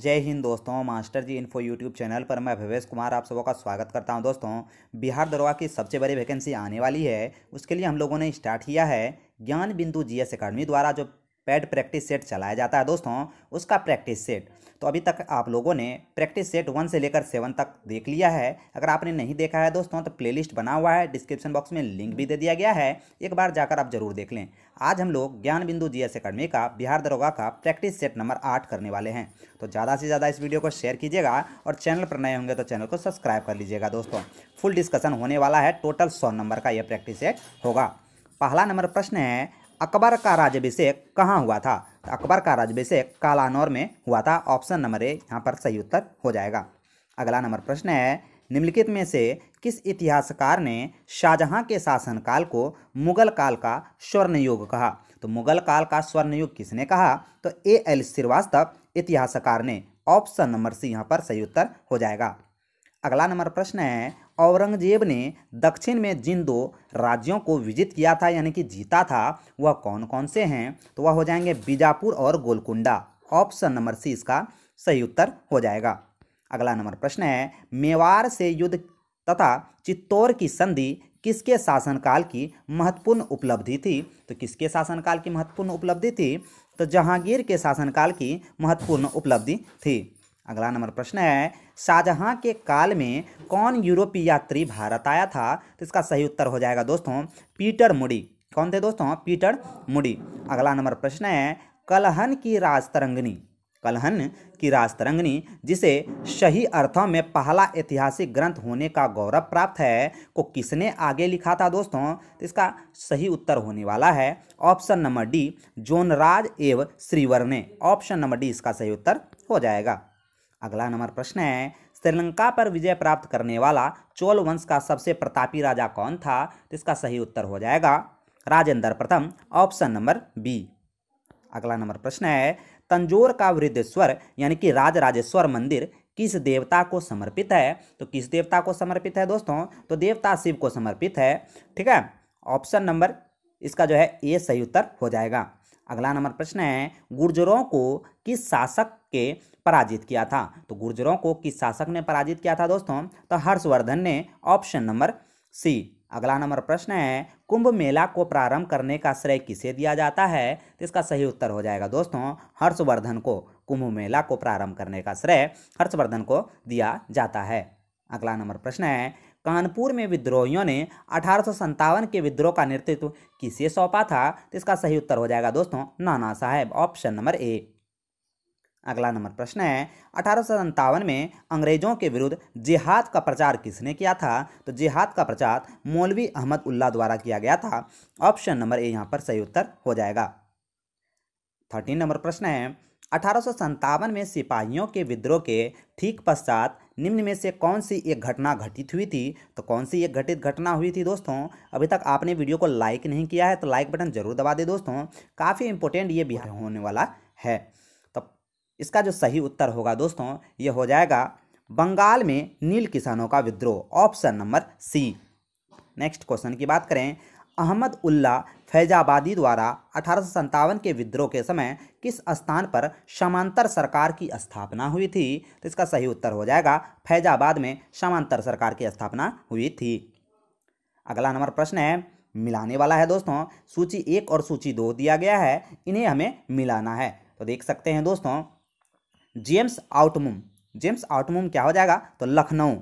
जय हिंद दोस्तों master ji info YouTube channel पर मैं भवेश कुमार आप सबों का स्वागत करता हूं दोस्तों बिहार दरोगा की सबसे बड़ी वैकेंसी आने वाली है उसके लिए हम लोगों ने स्टार्ट किया है ज्ञान बिंदु जीएस अकाडमी द्वारा जो पैड प्रैक्टिस सेट चलाया जाता है दोस्तों उसका प्रैक्टिस सेट तो अभी तक आप लोगों ने प्रैक्टिस सेट वन से लेकर सेवन तक देख लिया है अगर आपने नहीं देखा है दोस्तों तो प्लेलिस्ट बना हुआ है डिस्क्रिप्शन बॉक्स में लिंक भी दे दिया गया है एक बार जाकर आप जरूर देख लें आज हम लोग ज्ञान बिंदु जी एस अकेडमी का बिहार दरोगा का प्रैक्टिस सेट नंबर आठ करने वाले हैं तो ज़्यादा से ज़्यादा इस वीडियो को शेयर कीजिएगा और चैनल पर नए होंगे तो चैनल को सब्सक्राइब कर लीजिएगा दोस्तों फुल डिस्कशन होने वाला है टोटल सौ नंबर का यह प्रैक्टिस सेट होगा पहला नंबर प्रश्न है अकबर का राज्यभिषेक कहाँ हुआ था तो अकबर का राज्यभिषेक कालानौर में हुआ था ऑप्शन नंबर ए यहाँ पर सही उत्तर हो जाएगा अगला नंबर प्रश्न है निम्नलिखित में से किस इतिहासकार ने शाहजहां के शासनकाल को मुगल काल का स्वर्ण युग कहा तो मुगल काल का स्वर्ण युग किसने कहा तो ए एल श्रीवास्तव इतिहासकार ने ऑप्शन नंबर सी यहाँ पर सही उत्तर हो जाएगा अगला नंबर प्रश्न है औरंगजेब ने दक्षिण में जिन दो राज्यों को विजित किया था यानी कि जीता था वह कौन कौन से हैं तो वह हो जाएंगे बीजापुर और गोलकुंडा ऑप्शन नंबर सी इसका सही उत्तर हो जाएगा अगला नंबर प्रश्न है मेवाड़ से युद्ध तथा चित्तौर की संधि किसके शासनकाल की महत्वपूर्ण उपलब्धि थी तो किसके शासनकाल की महत्वपूर्ण उपलब्धि थी तो जहांगीर के शासनकाल की महत्वपूर्ण उपलब्धि थी अगला नंबर प्रश्न है शाहजहां के काल में कौन यूरोपीय यात्री भारत आया था तो इसका सही उत्तर हो जाएगा दोस्तों पीटर मुडी कौन थे दोस्तों पीटर मुडी अगला नंबर प्रश्न है कलहन की राजतरंगनी कलहन की राजतरंगनी जिसे सही अर्थों में पहला ऐतिहासिक ग्रंथ होने का गौरव प्राप्त है को किसने आगे लिखा था दोस्तों तो इसका सही उत्तर होने वाला है ऑप्शन नंबर डी जोनराज एवं श्रीवर ने ऑप्शन नंबर डी इसका सही उत्तर हो जाएगा अगला नंबर प्रश्न है श्रीलंका पर विजय प्राप्त करने वाला चोल वंश का सबसे प्रतापी राजा कौन था तो इसका सही उत्तर हो जाएगा राजेंद्र प्रथम ऑप्शन नंबर बी अगला नंबर प्रश्न है तंजोर का वृद्धेश्वर यानी कि राजराजेश्वर मंदिर किस देवता को समर्पित है तो किस देवता को समर्पित है दोस्तों तो देवता शिव को समर्पित है ठीक है ऑप्शन नंबर इसका जो है ये सही उत्तर हो जाएगा अगला नंबर प्रश्न है गुर्जरों को किस शासक के पराजित किया था तो गुर्जरों को किस शासक ने पराजित किया था दोस्तों तो हर्षवर्धन ने ऑप्शन नंबर सी अगला नंबर प्रश्न है कुंभ मेला को प्रारंभ करने का श्रेय किसे दिया जाता है तो इसका सही उत्तर हो जाएगा दोस्तों हर्षवर्धन को कुंभ मेला को प्रारंभ करने का श्रेय हर्षवर्धन को दिया जाता है अगला नंबर प्रश्न है कानपुर में विद्रोहियों ने अठारह के विद्रोह का नेतृत्व किसे सौंपा था तो इसका सही उत्तर हो जाएगा दोस्तों नाना साहेब ऑप्शन नंबर ए अगला नंबर प्रश्न है अठारह में अंग्रेजों के विरुद्ध जिहाद का प्रचार किसने किया था तो जिहाद का प्रचार मौलवी अहमद उल्ला द्वारा किया गया था ऑप्शन नंबर ए यहाँ पर सही उत्तर हो जाएगा थर्टीन नंबर प्रश्न है अठारह में सिपाहियों के विद्रोह के ठीक पश्चात निम्न में से कौन सी एक घटना घटित हुई थी तो कौन सी एक घटित घटना हुई थी दोस्तों अभी तक आपने वीडियो को लाइक नहीं किया है तो लाइक बटन जरूर दबा दे दोस्तों काफ़ी इंपॉर्टेंट ये बिहार होने वाला है तो इसका जो सही उत्तर होगा दोस्तों ये हो जाएगा बंगाल में नील किसानों का विद्रोह option number C next question की बात करें अहमद उल्ला फैजाबादी द्वारा अठारह के विद्रोह के समय किस स्थान पर समांतर सरकार की स्थापना हुई थी तो इसका सही उत्तर हो जाएगा फैजाबाद में समांतर सरकार की स्थापना हुई थी अगला नंबर प्रश्न है मिलाने वाला है दोस्तों सूची एक और सूची दो दिया गया है इन्हें हमें मिलाना है तो देख सकते हैं दोस्तों जेम्स आउटमुम जेम्स आउटमुम क्या हो जाएगा तो लखनऊ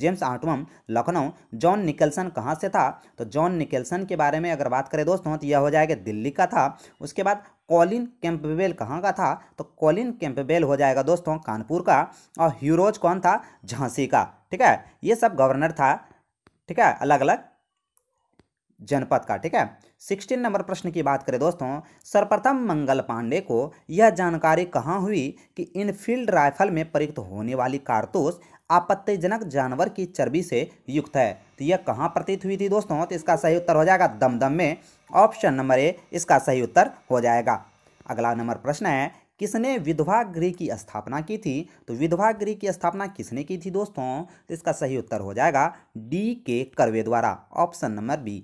जेम्स आठवम लखनऊ जॉन निकलसन कहाँ से था तो जॉन निकलसन के बारे में अगर बात करें दोस्तों तो यह हो जाएगा दिल्ली का था उसके बाद कॉलिन कैंपबेल कहाँ का था तो कॉलिन कैंपबेल हो जाएगा दोस्तों कानपुर का और ह्यूरोज कौन था झांसी का ठीक है ये सब गवर्नर था ठीक है अलग अलग जनपद का ठीक है सिक्सटीन नंबर प्रश्न की बात करें दोस्तों सर्वप्रथम मंगल पांडे को यह जानकारी कहाँ हुई कि इनफील्ड राइफल में प्रयुक्त होने वाली कारतूस आपत्तिजनक जानवर की चर्बी से युक्त है तो यह कहाँ प्रतीत हुई थी दोस्तों तो इसका सही उत्तर हो जाएगा दमदम में ऑप्शन नंबर ए इसका सही उत्तर हो जाएगा अगला नंबर प्रश्न है किसने विधवा गृह की स्थापना की थी तो विधवा गृह की स्थापना किसने की थी दोस्तों तो इसका सही उत्तर हो जाएगा डी के करवे द्वारा ऑप्शन नंबर बी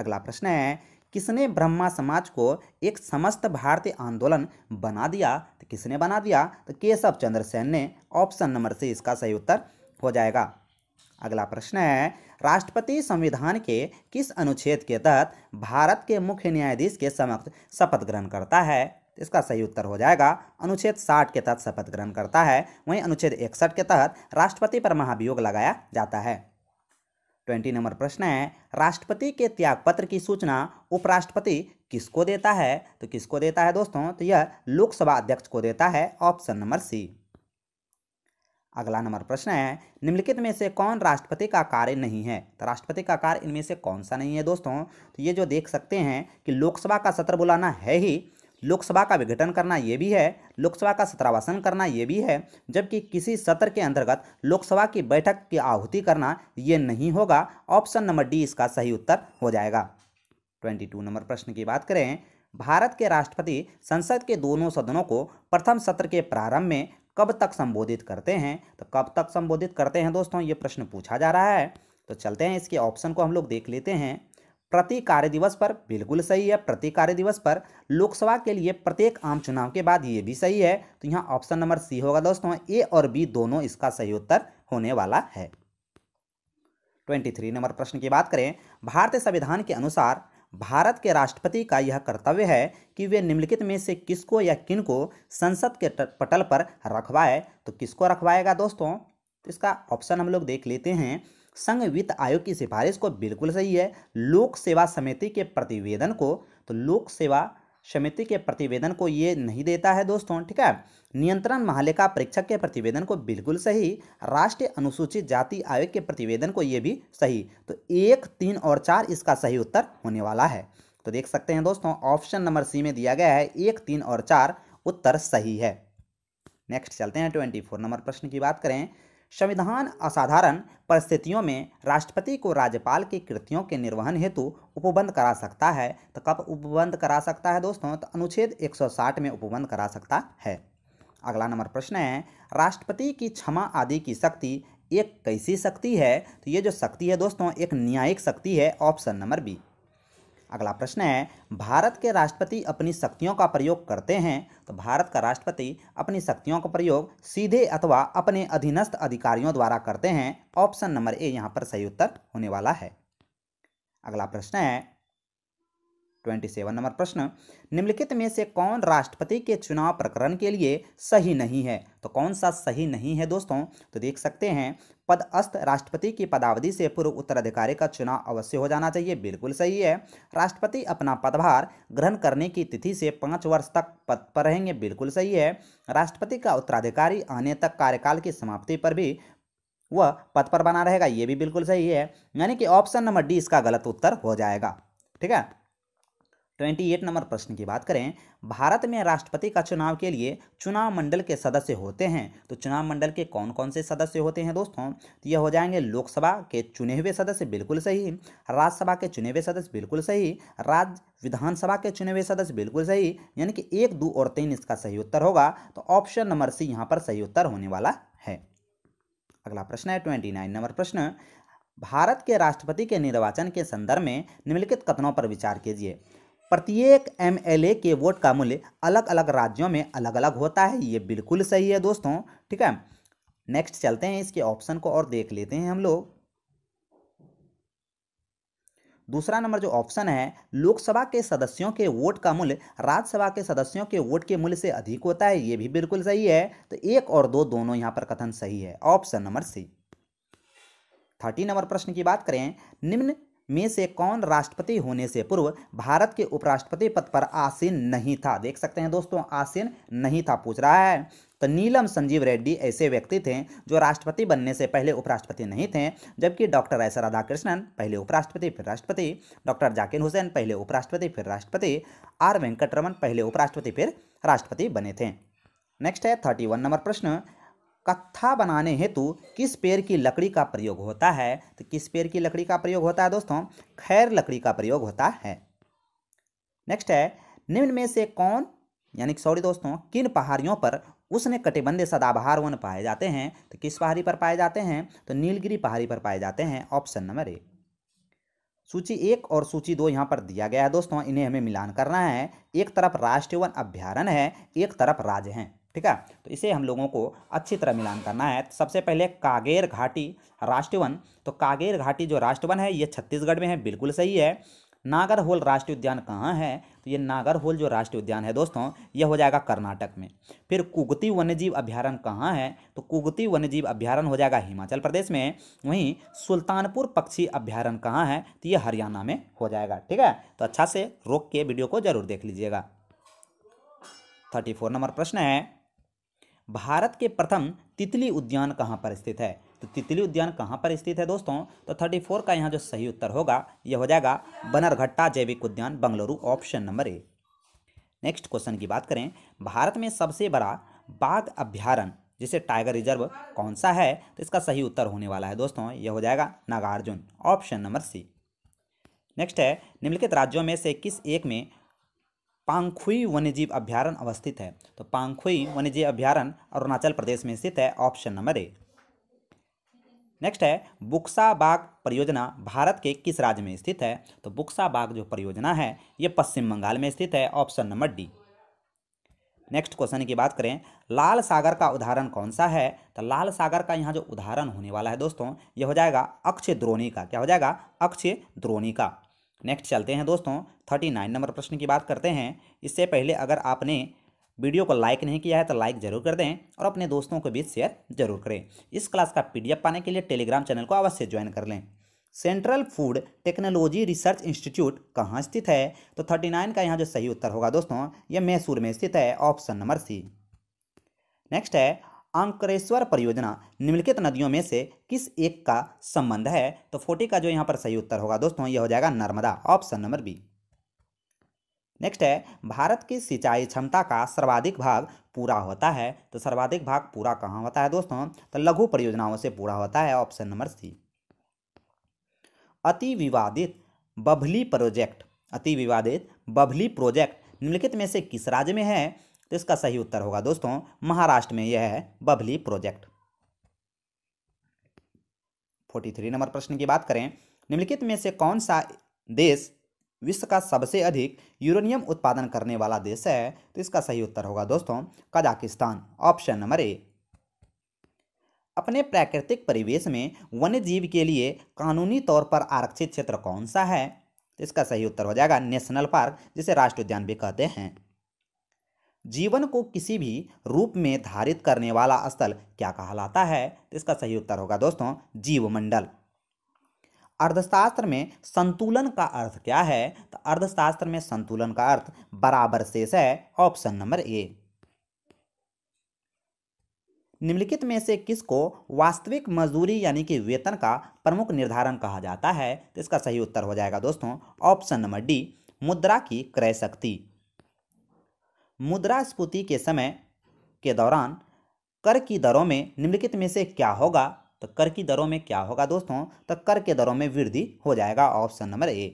अगला प्रश्न है किसने ब्रह्मा समाज को एक समस्त भारतीय आंदोलन बना दिया तो किसने बना दिया तो केशव चंद्र सेन ने ऑप्शन नंबर से इसका सही उत्तर हो जाएगा अगला प्रश्न है राष्ट्रपति संविधान के किस अनुच्छेद के तहत भारत के मुख्य न्यायाधीश के समक्ष शपथ ग्रहण करता है तो इसका सही उत्तर हो जाएगा अनुच्छेद 60 के तहत शपथ ग्रहण करता है वहीं अनुच्छेद इकसठ के तहत राष्ट्रपति पर महाभियोग लगाया जाता है ट्वेंटी नंबर प्रश्न है राष्ट्रपति के त्याग पत्र की सूचना उपराष्ट्रपति किसको देता है तो किसको देता है दोस्तों तो यह लोकसभा अध्यक्ष को देता है ऑप्शन नंबर सी अगला नंबर प्रश्न है निम्नलिखित में से कौन राष्ट्रपति का कार्य नहीं है तो राष्ट्रपति का कार्य इनमें से कौन सा नहीं है दोस्तों तो ये जो देख सकते हैं कि लोकसभा का सत्र बुलाना है ही लोकसभा का विघटन करना ये भी है लोकसभा का सत्रावासन करना ये भी है जबकि किसी सत्र के अंतर्गत लोकसभा की बैठक की आहुति करना ये नहीं होगा ऑप्शन नंबर डी इसका सही उत्तर हो जाएगा ट्वेंटी टू नंबर प्रश्न की बात करें भारत के राष्ट्रपति संसद के दोनों सदनों को प्रथम सत्र के प्रारंभ में कब तक संबोधित करते हैं तो कब तक संबोधित करते हैं दोस्तों ये प्रश्न पूछा जा रहा है तो चलते हैं इसके ऑप्शन को हम लोग देख लेते हैं प्रति कार्य दिवस पर बिल्कुल सही है प्रति कार्य दिवस पर लोकसभा के लिए प्रत्येक आम चुनाव के बाद ये भी सही है तो यहाँ ऑप्शन नंबर सी होगा दोस्तों ए और बी दोनों इसका सही उत्तर होने वाला है ट्वेंटी थ्री नंबर प्रश्न की बात करें भारतीय संविधान के अनुसार भारत के राष्ट्रपति का यह कर्तव्य है कि वे निम्नलिखित में से किसको या किन को संसद के पटल पर रखवाए तो किसको रखवाएगा दोस्तों तो इसका ऑप्शन हम लोग देख लेते हैं संघ वित्त आयोग की सिफारिश को बिल्कुल सही है लोक सेवा समिति के प्रतिवेदन को तो लोक सेवा समिति के प्रतिवेदन को ये नहीं देता है दोस्तों ठीक है नियंत्रण महालेखा परीक्षक के प्रतिवेदन को बिल्कुल सही राष्ट्रीय अनुसूचित जाति आयोग के प्रतिवेदन को ये भी सही तो एक तीन और चार इसका सही उत्तर होने वाला है तो देख सकते हैं दोस्तों ऑप्शन नंबर सी में दिया गया है एक तीन और चार उत्तर सही है नेक्स्ट चलते हैं ट्वेंटी फोर नंबर प्रश्न की बात करें संविधान असाधारण परिस्थितियों में राष्ट्रपति को राज्यपाल की कृतियों के निर्वहन हेतु उपबंध करा सकता है तो कब उपबंध करा सकता है दोस्तों तो अनुच्छेद 160 में उपबंध करा सकता है अगला नंबर प्रश्न है राष्ट्रपति की क्षमा आदि की शक्ति एक कैसी शक्ति है तो ये जो शक्ति है दोस्तों एक न्यायिक शक्ति है ऑप्शन नंबर बी अगला प्रश्न है भारत के राष्ट्रपति अपनी शक्तियों का प्रयोग करते हैं तो भारत का राष्ट्रपति अपनी शक्तियों का प्रयोग सीधे अथवा अपने अधीनस्थ अधिकारियों द्वारा करते हैं ऑप्शन नंबर ए यहाँ पर सही उत्तर होने वाला है अगला प्रश्न है ट्वेंटी सेवन नंबर प्रश्न निम्नलिखित में से कौन राष्ट्रपति के चुनाव प्रकरण के लिए सही नहीं है तो कौन सा सही नहीं है दोस्तों तो देख सकते हैं पदअस्थ राष्ट्रपति की पदावधि से पूर्व उत्तराधिकारी का चुनाव अवश्य हो जाना चाहिए बिल्कुल सही है राष्ट्रपति अपना पदभार ग्रहण करने की तिथि से पाँच वर्ष तक पद पर रहेंगे बिल्कुल सही है राष्ट्रपति का उत्तराधिकारी आने तक कार्यकाल की समाप्ति पर भी वह पद पर बना रहेगा ये भी बिल्कुल सही है यानी कि ऑप्शन नंबर डी इसका गलत उत्तर हो जाएगा ठीक है ट्वेंटी एट नंबर प्रश्न की बात करें भारत में राष्ट्रपति का चुनाव के लिए चुनाव मंडल के सदस्य होते हैं तो चुनाव मंडल के कौन कौन से सदस्य होते हैं दोस्तों तो ये हो जाएंगे लोकसभा के चुने हुए सदस्य बिल्कुल सही राज्यसभा के चुने हुए सदस्य बिल्कुल सही राज्य विधानसभा के चुने हुए सदस्य बिल्कुल सही यानी कि एक दो और तीन इसका सही उत्तर होगा तो ऑप्शन नंबर सी यहाँ पर सही उत्तर होने वाला है अगला प्रश्न है ट्वेंटी नाइन नंबर प्रश्न भारत के राष्ट्रपति के निर्वाचन के संदर्भ में निम्नलिखित कथनों पर विचार कीजिए प्रत्येक एमएलए के वोट का मूल्य अलग अलग राज्यों में अलग अलग होता है ये बिल्कुल सही है दोस्तों ठीक है नेक्स्ट चलते हैं इसके ऑप्शन को और देख लेते हैं हम लोग दूसरा नंबर जो ऑप्शन है लोकसभा के सदस्यों के वोट का मूल्य राज्यसभा के सदस्यों के वोट के मूल्य से अधिक होता है ये भी बिल्कुल सही है तो एक और दो दोनों यहाँ पर कथन सही है ऑप्शन नंबर सी थर्टी नंबर प्रश्न की बात करें निम्न में से कौन राष्ट्रपति होने से पूर्व भारत के उपराष्ट्रपति पद पर आसीन नहीं था देख सकते हैं दोस्तों आसीन नहीं था पूछ रहा है तो नीलम संजीव रेड्डी ऐसे व्यक्ति थे जो राष्ट्रपति बनने से पहले उपराष्ट्रपति नहीं थे जबकि डॉक्टर एस राधाकृष्णन पहले उपराष्ट्रपति फिर राष्ट्रपति डॉक्टर जाकिर हुसैन पहले उपराष्ट्रपति फिर राष्ट्रपति आर वेंकटरमन पहले उपराष्ट्रपति फिर राष्ट्रपति बने थे नेक्स्ट है थर्टी वन नंबर प्रश्न कत्था बनाने हेतु किस पेड़ की लकड़ी का प्रयोग होता है तो किस पेड़ की लकड़ी का प्रयोग होता है दोस्तों खैर लकड़ी का प्रयोग होता है नेक्स्ट है निम्न में से कौन यानी सॉरी दोस्तों किन पहाड़ियों पर उसने कटिबंध सदाबहार वन पाए जाते हैं तो किस पहाड़ी पर पाए जाते हैं तो नीलगिरी पहाड़ी पर पाए जाते हैं ऑप्शन नंबर ए सूची एक और सूची दो यहाँ पर दिया गया है दोस्तों इन्हें हमें मिलान करना है एक तरफ राष्ट्रीय वन अभ्यारण है एक तरफ राज्य हैं ठीक है तो इसे हम लोगों को अच्छी तरह मिलान करना है तो सबसे पहले कागेर घाटी राष्ट्रीय वन तो कागेर घाटी जो राष्ट्रीय वन है ये छत्तीसगढ़ में है बिल्कुल सही है नागर होल राष्ट्रीय उद्यान कहाँ है तो ये नागर होल जो राष्ट्रीय उद्यान है दोस्तों यह हो जाएगा कर्नाटक में फिर कुगती वन्यजीव अभ्यारण्य कहाँ है तो कुगती वन्यजीव अभ्यारण्य हो जाएगा हिमाचल प्रदेश में वहीं सुल्तानपुर पक्षी अभ्यारण्य कहाँ है तो ये हरियाणा में हो जाएगा ठीक है तो अच्छा से रोक के वीडियो को जरूर देख लीजिएगा थर्टी फोर नंबर प्रश्न है भारत के प्रथम तितली उद्यान कहाँ पर स्थित है तो तितली उद्यान कहाँ पर स्थित है दोस्तों तो थर्टी फोर का यहाँ जो सही उत्तर होगा यह हो जाएगा बनरघट्टा जैविक उद्यान Bengaluru option number A next question की बात करें भारत में सबसे बड़ा बाघ अभ्यारण जिसे टाइगर रिजर्व कौन सा है तो इसका सही उत्तर होने वाला है दोस्तों यह हो जाएगा Nagarjuna option number C next है निम्नलिखित राज्यों में से किस एक में पांगखुई वन्यजीव अभ्यारण अवस्थित है तो पांगखुई वन्यजीव अभ्यारण अरुणाचल प्रदेश में स्थित है ऑप्शन नंबर ए नेक्स्ट है बुक्सा बाग परियोजना भारत के किस राज्य में स्थित है तो बुक्सा बाग जो परियोजना है ये पश्चिम बंगाल में स्थित है option number D next question की बात करें लाल सागर का उदाहरण कौन सा है तो लाल सागर का यहाँ जो उदाहरण होने वाला है दोस्तों ये हो जाएगा अक्षय द्रोणी का क्या हो जाएगा अक्षय द्रोणी का नेक्स्ट चलते हैं दोस्तों थर्टी नाइन नंबर प्रश्न की बात करते हैं इससे पहले अगर आपने वीडियो को लाइक नहीं किया है तो लाइक जरूर कर दें और अपने दोस्तों के बीच शेयर जरूर करें इस क्लास का पी पाने के लिए टेलीग्राम चैनल को अवश्य ज्वाइन कर लें Central Food Technology Research Institute कहाँ स्थित है तो थर्टी नाइन का यहाँ जो सही उत्तर होगा दोस्तों ये मैसूर में स्थित है ऑप्शन नंबर सी नेक्स्ट है अंकरेश्वर परियोजना निम्नलिखित नदियों में से किस एक का संबंध है तो फोर्टी का जो यहाँ पर सही उत्तर होगा दोस्तों यह हो जाएगा Narmada option number B next है भारत की सिंचाई क्षमता का सर्वाधिक भाग पूरा होता है तो सर्वाधिक भाग पूरा कहाँ होता है दोस्तों तो लघु परियोजनाओं से पूरा होता है ऑप्शन नंबर सी अति विवादित बभली प्रोजेक्ट अति विवादित बभली प्रोजेक्ट निम्नलिखित में से किस राज्य में है तो इसका सही उत्तर होगा दोस्तों महाराष्ट्र में यह है बभली प्रोजेक्ट फोर्टी थ्री नंबर प्रश्न की बात करें निम्नलिखित में से कौन सा देश विश्व का सबसे अधिक यूरेनियम उत्पादन करने वाला देश है तो इसका सही उत्तर होगा दोस्तों कजाकिस्तान ऑप्शन नंबर ए अपने प्राकृतिक परिवेश में वन्य जीव के लिए कानूनी तौर पर आरक्षित क्षेत्र कौन सा है तो इसका सही उत्तर हो जाएगा नेशनल पार्क जिसे राष्ट्र उद्यान भी कहते हैं जीवन को किसी भी रूप में धारित करने वाला स्थल क्या कहलाता है तो इसका सही उत्तर होगा दोस्तों जीवमंडल अर्थशास्त्र में संतुलन का अर्थ क्या है तो अर्थशास्त्र में संतुलन का अर्थ बराबर शेष है ऑप्शन नंबर ए निम्नलिखित में से किसको वास्तविक मजदूरी यानी कि वेतन का प्रमुख निर्धारण कहा जाता है तो इसका सही उत्तर हो जाएगा दोस्तों ऑप्शन नंबर डी मुद्रा की क्रय शक्ति मुद्रास्फूति के समय के दौरान कर की दरों में निम्नलिखित में से क्या होगा तो कर की दरों में क्या होगा दोस्तों तो कर के दरों में वृद्धि हो जाएगा ऑप्शन नंबर ए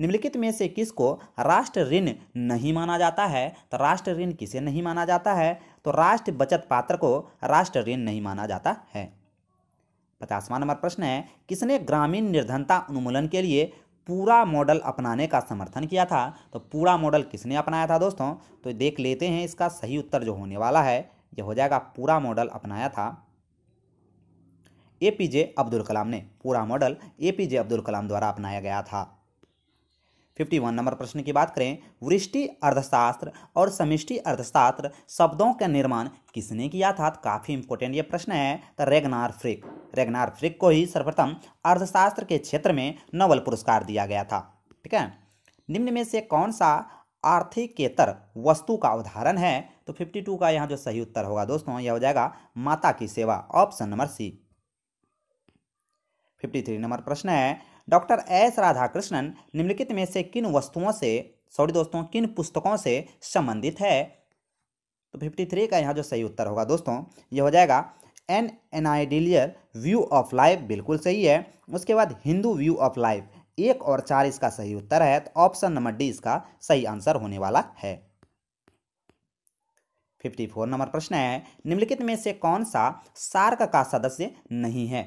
निम्नलिखित में से किसको राष्ट्र ऋण नहीं माना जाता है तो राष्ट्र ऋण किसे नहीं माना जाता है तो राष्ट्र बचत पात्र को राष्ट्र ऋण नहीं माना जाता है पचासवा नंबर प्रश्न है किसने ग्रामीण निर्धनता उन्मूलन के लिए पूरा मॉडल अपनाने का समर्थन किया था तो पूरा मॉडल किसने अपनाया था दोस्तों तो देख लेते हैं इसका सही उत्तर जो होने वाला है यह हो जाएगा पूरा मॉडल अपनाया था एपीजे अब्दुल कलाम ने पूरा मॉडल एपीजे अब्दुल कलाम द्वारा अपनाया गया था 51 नंबर प्रश्न की बात करें वृष्टि अर्थशास्त्र और समिष्टि अर्थशास्त्र शब्दों का निर्माण किसने किया था काफ़ी इंपॉर्टेंट ये प्रश्न है तो रेगनार फ्रिक रेगनार फ्रिक को ही सर्वप्रथम अर्थशास्त्र के क्षेत्र में नोबल पुरस्कार दिया गया था ठीक है निम्न में से कौन सा आर्थिकेतर वस्तु का उदाहरण है तो 52 का यहाँ जो सही उत्तर होगा दोस्तों यह हो जाएगा माता की सेवा option number C fifty three नंबर प्रश्न है डॉक्टर एस राधाकृष्णन निम्नलिखित में से किन वस्तुओं से सॉरी दोस्तों किन पुस्तकों से संबंधित है तो फिफ्टी थ्री का यहाँ जो सही उत्तर होगा दोस्तों ये हो जाएगा an idealer view of life बिल्कुल सही है उसके बाद हिंदू व्यू ऑफ लाइफ एक और चार इसका सही उत्तर है तो ऑप्शन नंबर डी इसका सही आंसर होने वाला है फिफ्टी फोर नंबर प्रश्न है निम्नलिखित में से कौन सा सार्क का सदस्य नहीं है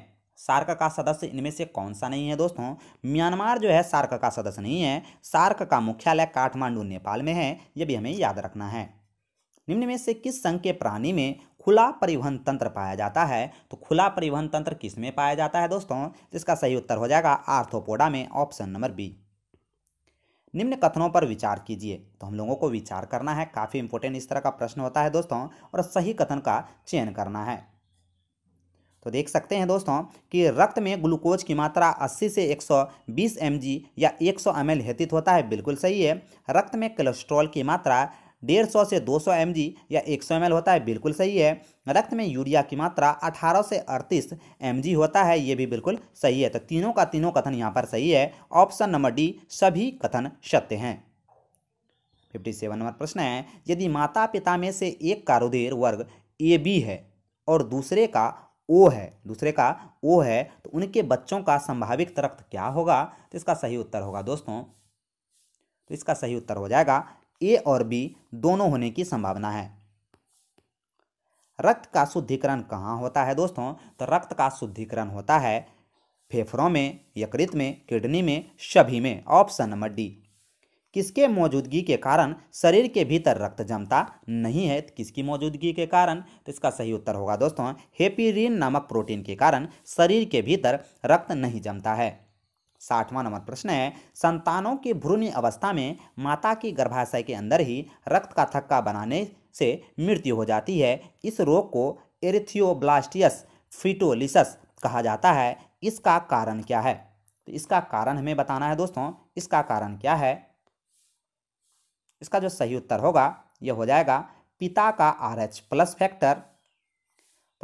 सार्क का सदस्य इनमें से कौन सा नहीं है दोस्तों म्यांमार जो है सार्क का सदस्य नहीं है सार्क का मुख्यालय काठमांडू नेपाल में है यह भी हमें याद रखना है निम्न में से किस संघ के प्राणी में खुला परिवहन तंत्र पाया जाता है तो खुला परिवहन तंत्र किस में पाया जाता है दोस्तों इसका सही उत्तर हो जाएगा आर्थोपोडा में ऑप्शन नंबर बी निम्न कथनों पर विचार कीजिए तो हम लोगों को विचार करना है काफ़ी इंपोर्टेंट इस तरह का प्रश्न होता है दोस्तों और सही कथन का चयन करना है तो देख सकते हैं दोस्तों कि रक्त में ग्लूकोज की मात्रा 80 से 120 सौ या 100 ml हेतित होता है बिल्कुल सही है रक्त में कोलेस्ट्रॉल की मात्रा डेढ़ सौ से 200 सौ या 100 सौ होता है बिल्कुल सही है रक्त में यूरिया की मात्रा 18 से 38 एम होता है ये भी बिल्कुल सही है तो तीनों का तीनों कथन यहाँ पर सही है ऑप्शन नंबर डी सभी कथन सत्य हैं फिफ्टी सेवन नंबर प्रश्न है यदि माता पिता में से एक का रुधिर वर्ग ए बी है और दूसरे का ओ है दूसरे का ओ है तो उनके बच्चों का संभाविक तरक्त क्या होगा तो इसका सही उत्तर होगा दोस्तों तो इसका सही उत्तर हो जाएगा ए और बी दोनों होने की संभावना है रक्त का शुद्धिकरण कहाँ होता है दोस्तों तो रक्त का शुद्धिकरण होता है फेफड़ों में यकृत में किडनी में सभी में ऑप्शन नंबर डी किसके मौजूदगी के कारण शरीर के भीतर रक्त जमता नहीं है तो किसकी मौजूदगी के कारण तो इसका सही उत्तर होगा दोस्तों हेपीरिन नामक प्रोटीन के कारण शरीर के भीतर रक्त नहीं जमता है साठवां नंबर प्रश्न है संतानों की भ्रूण अवस्था में माता की गर्भाशय के अंदर ही रक्त का थक्का बनाने से मृत्यु हो जाती है इस रोग को एरिथियोब्लास्टियस फिटोलिसस कहा जाता है इसका कारण क्या है तो इसका कारण हमें बताना है दोस्तों इसका कारण क्या है इसका जो सही उत्तर होगा यह हो जाएगा पिता का आर एच प्लस फैक्टर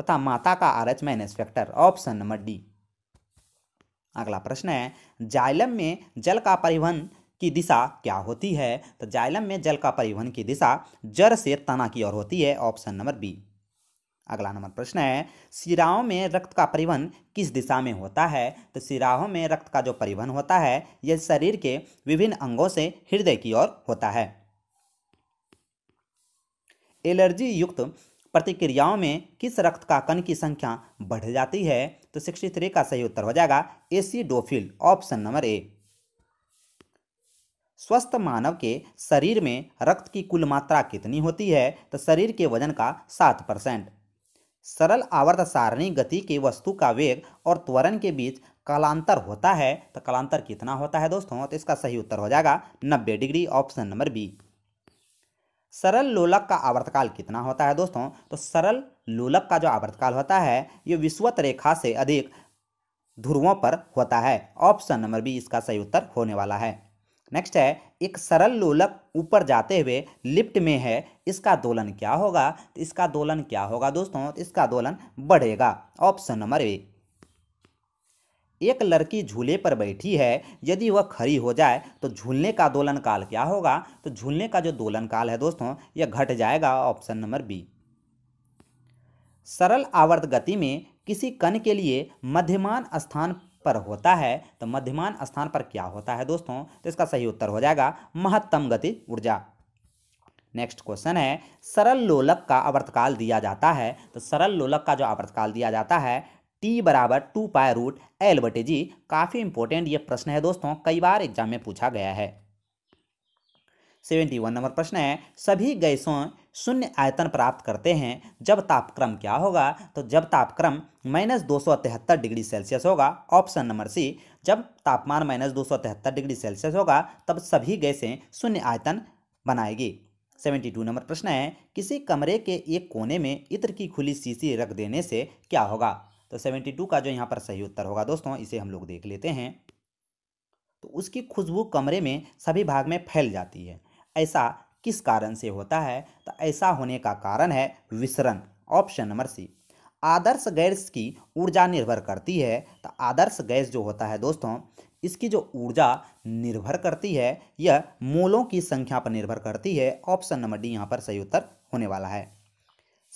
तथा माता का R H minus factor option number D अगला प्रश्न है जाइलम में जल का परिवहन की दिशा क्या होती है तो जाइलम में जल का परिवहन की दिशा जड़ से तना की ओर होती है ऑप्शन नंबर बी अगला नंबर प्रश्न है सिराओं में रक्त का परिवहन किस दिशा में होता है तो सिराओं में रक्त का जो परिवहन होता है यह शरीर के विभिन्न अंगों से हृदय की ओर होता है एलर्जी युक्त प्रतिक्रियाओं में किस रक्त का कण की संख्या बढ़ जाती है तो सिक्सटी थ्री का सही उत्तर हो जाएगा एसिडोफिल ऑप्शन नंबर ए स्वस्थ मानव के शरीर में रक्त की कुल मात्रा कितनी होती है तो शरीर के वजन का सात परसेंट सरल आवर्त सारणी गति के वस्तु का वेग और त्वरण के बीच कालांतर होता है तो कालांतर कितना होता है दोस्तों तो इसका सही उत्तर हो जाएगा नब्बे डिग्री ऑप्शन नंबर बी सरल लोलक का आवर्तकाल कितना होता है दोस्तों तो सरल लोलक का जो आवर्तकाल होता है ये विश्वत रेखा से अधिक ध्रुवों पर होता है ऑप्शन नंबर बी इसका सही उत्तर होने वाला है नेक्स्ट है एक सरल लोलक ऊपर जाते हुए लिफ्ट में है इसका दोलन क्या होगा तो इसका दोलन क्या होगा दोस्तों तो इसका दोलन बढ़ेगा ऑप्शन नंबर ए एक लड़की झूले पर बैठी है यदि वह खड़ी हो जाए तो झूलने का दोलन काल क्या होगा तो झूलने का जो दोलन काल है दोस्तों यह घट जाएगा ऑप्शन नंबर बी सरल आवर्त गति में किसी कण के लिए मध्यमान स्थान पर होता है तो मध्यमान स्थान पर क्या होता है दोस्तों तो इसका सही उत्तर हो जाएगा महत्तम गति ऊर्जा नेक्स्ट क्वेश्चन है सरल लोलक का आवर्तकाल दिया जाता है तो सरल लोलक का जो आवर्तकाल दिया जाता है टी बराबर टू पाए रूट एल बटे जी काफ़ी इंपॉर्टेंट ये प्रश्न है दोस्तों कई बार एग्जाम में पूछा गया है सेवेंटी वन नंबर प्रश्न है सभी गैसों शून्य आयतन प्राप्त करते हैं जब तापक्रम क्या होगा तो जब तापक्रम माइनस दो सौ तिहत्तर डिग्री सेल्सियस होगा ऑप्शन नंबर सी जब तापमान माइनस दो सौ तिहत्तर डिग्री सेल्सियस होगा तब सभी गैसें शून्य आयतन बनाएगी सेवेंटी टू नंबर प्रश्न है किसी कमरे के एक कोने में इत्र की खुली शीशी रख देने से क्या होगा तो सेवेंटी टू का जो यहाँ पर सही उत्तर होगा दोस्तों इसे हम लोग देख लेते हैं तो उसकी खुशबू कमरे में सभी भाग में फैल जाती है ऐसा किस कारण से होता है तो ऐसा होने का कारण है विसरण ऑप्शन नंबर सी आदर्श गैस की ऊर्जा निर्भर करती है तो आदर्श गैस जो होता है दोस्तों इसकी जो ऊर्जा निर्भर करती है यह मोलों की संख्या पर निर्भर करती है ऑप्शन नंबर डी यहाँ पर सही उत्तर होने वाला है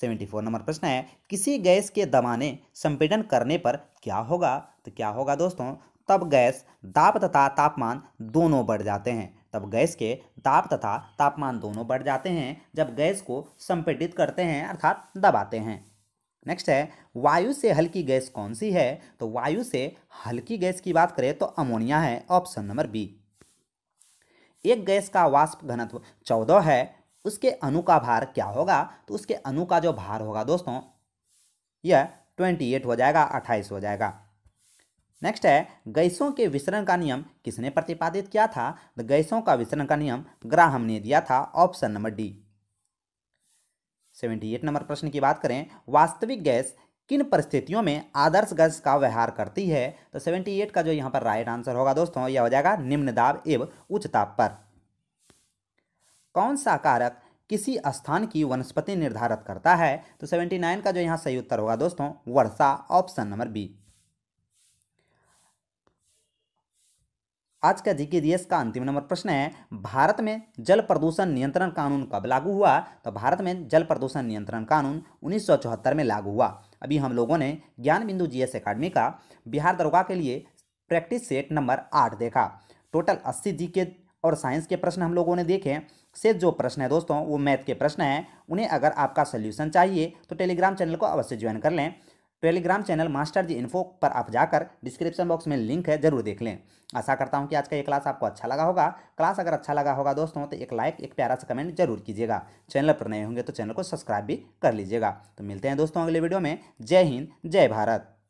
सेवेंटी फोर नंबर प्रश्न है किसी गैस के दबाने संपीडन करने पर क्या होगा तो क्या होगा दोस्तों तब गैस दाब तथा तापमान दोनों बढ़ जाते हैं तब गैस के दाब तथा तापमान दोनों बढ़ जाते हैं जब गैस को संपीडित करते हैं अर्थात दबाते हैं नेक्स्ट है वायु से हल्की गैस कौन सी है तो वायु से हल्की गैस की बात करें तो अमोनिया है ऑप्शन नंबर बी एक गैस का वाष्प घनत्व चौदह है उसके अणु का भार क्या होगा तो उसके अणु का जो भार होगा दोस्तों यह ट्वेंटी एट हो जाएगा अट्ठाईस हो जाएगा नेक्स्ट है गैसों के विसरण का नियम किसने प्रतिपादित किया था तो गैसों का विसरण का नियम ग्राहम ने दिया था option number D seventy eight नंबर प्रश्न की बात करें वास्तविक गैस किन परिस्थितियों में आदर्श गैस का व्यवहार करती है तो सेवेंटी एट का जो यहाँ पर राइट आंसर होगा दोस्तों यह हो जाएगा निम्न दाब एवं उच्च ताप पर कौन सा कारक किसी स्थान की वनस्पति निर्धारित करता है तो 79 का जो यहाँ सही उत्तर होगा दोस्तों वर्षा ऑप्शन नंबर बी आज का जीके जीएस का अंतिम नंबर प्रश्न है भारत में जल प्रदूषण नियंत्रण कानून कब लागू हुआ तो भारत में जल प्रदूषण नियंत्रण कानून चौहत्तर में लागू हुआ अभी हम लोगों ने ज्ञान बिंदु एस अकाडमी का बिहार दरोगा के लिए प्रैक्टिस सेट नंबर आठ देखा टोटल अस्सी जी के और साइंस के प्रश्न हम लोगों ने देखे से जो प्रश्न है दोस्तों वो मैथ के प्रश्न हैं उन्हें अगर आपका सोल्यूशन चाहिए तो टेलीग्राम चैनल को अवश्य ज्वाइन कर लें Telegram channel master ji info पर आप जाकर डिस्क्रिप्शन बॉक्स में लिंक है जरूर देख लें आशा करता हूं कि आज का ये क्लास आपको अच्छा लगा होगा क्लास अगर अच्छा लगा होगा दोस्तों तो एक लाइक एक प्यारा सा कमेंट जरूर कीजिएगा चैनल पर नए होंगे तो चैनल को सब्सक्राइब भी कर लीजिएगा तो मिलते हैं दोस्तों अगले वीडियो में जय हिंद जय भारत